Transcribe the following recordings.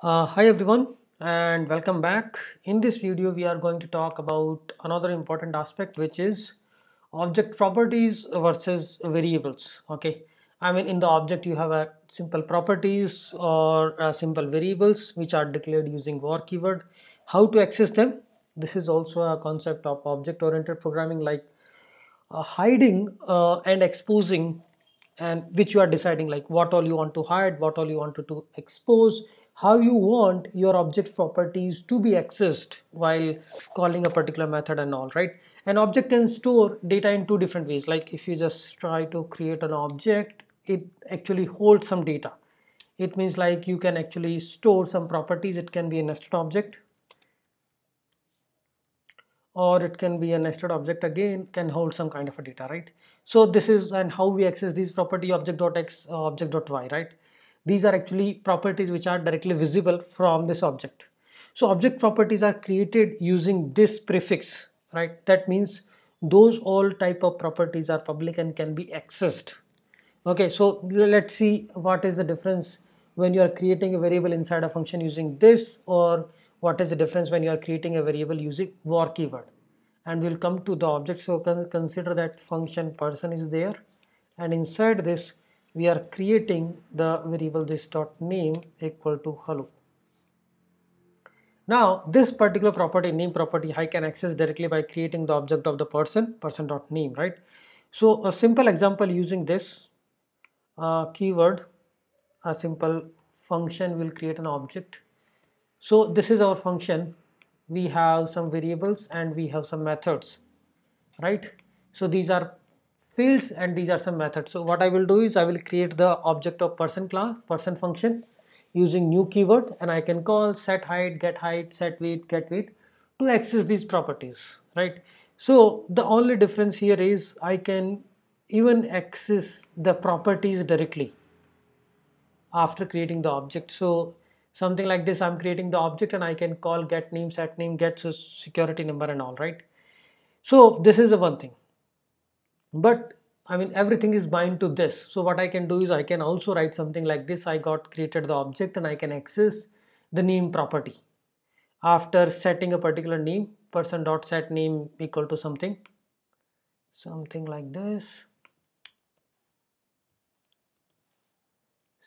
Uh, hi everyone and welcome back. In this video we are going to talk about another important aspect which is object properties versus variables. Okay, I mean in the object you have a simple properties or a uh, simple variables which are declared using var keyword. How to access them? This is also a concept of object oriented programming like uh, hiding uh, and exposing and which you are deciding like what all you want to hide, what all you want to, to expose how you want your object properties to be accessed while calling a particular method and all right an object can store data in two different ways like if you just try to create an object it actually holds some data it means like you can actually store some properties it can be a nested object or it can be a nested object again can hold some kind of a data right so this is and how we access these property object.x uh, object.y right these are actually properties which are directly visible from this object so object properties are created using this prefix right that means those all type of properties are public and can be accessed okay so let's see what is the difference when you are creating a variable inside a function using this or what is the difference when you are creating a variable using var keyword and we'll come to the object so consider that function person is there and inside this we are creating the variable this dot name equal to hello now this particular property name property I can access directly by creating the object of the person person dot name right so a simple example using this uh, keyword a simple function will create an object so this is our function we have some variables and we have some methods right so these are fields and these are some methods so what I will do is I will create the object of person class person function using new keyword and I can call set height get height set weight get weight to access these properties right so the only difference here is I can even access the properties directly after creating the object so something like this I'm creating the object and I can call get name set name get security number and all right so this is the one thing but I mean everything is bind to this so what I can do is I can also write something like this I got created the object and I can access the name property after setting a particular name person dot set name equal to something something like this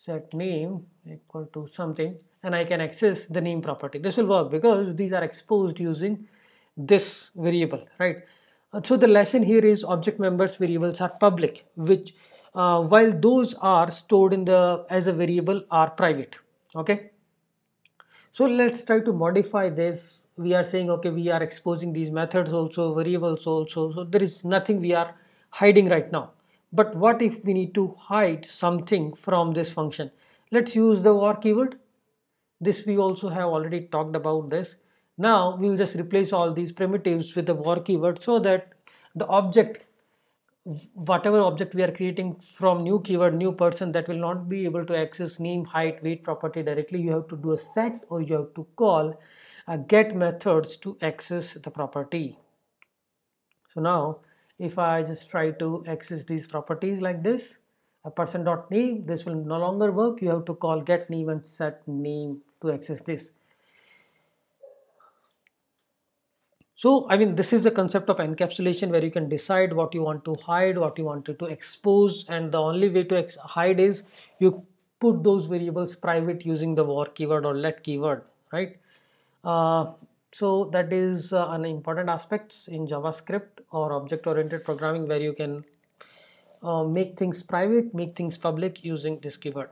set name equal to something and I can access the name property this will work because these are exposed using this variable right uh, so the lesson here is object members variables are public which uh, while those are stored in the as a variable are private okay so let's try to modify this we are saying okay we are exposing these methods also variables also so there is nothing we are hiding right now but what if we need to hide something from this function let's use the war keyword this we also have already talked about this now we will just replace all these primitives with the var keyword so that the object whatever object we are creating from new keyword new person that will not be able to access name height weight property directly you have to do a set or you have to call a get methods to access the property so now if i just try to access these properties like this a person dot name this will no longer work you have to call get name and set name to access this So, I mean, this is the concept of encapsulation where you can decide what you want to hide, what you wanted to expose, and the only way to hide is you put those variables private using the var keyword or let keyword, right? Uh, so that is uh, an important aspect in JavaScript or object-oriented programming where you can uh, make things private, make things public using this keyword.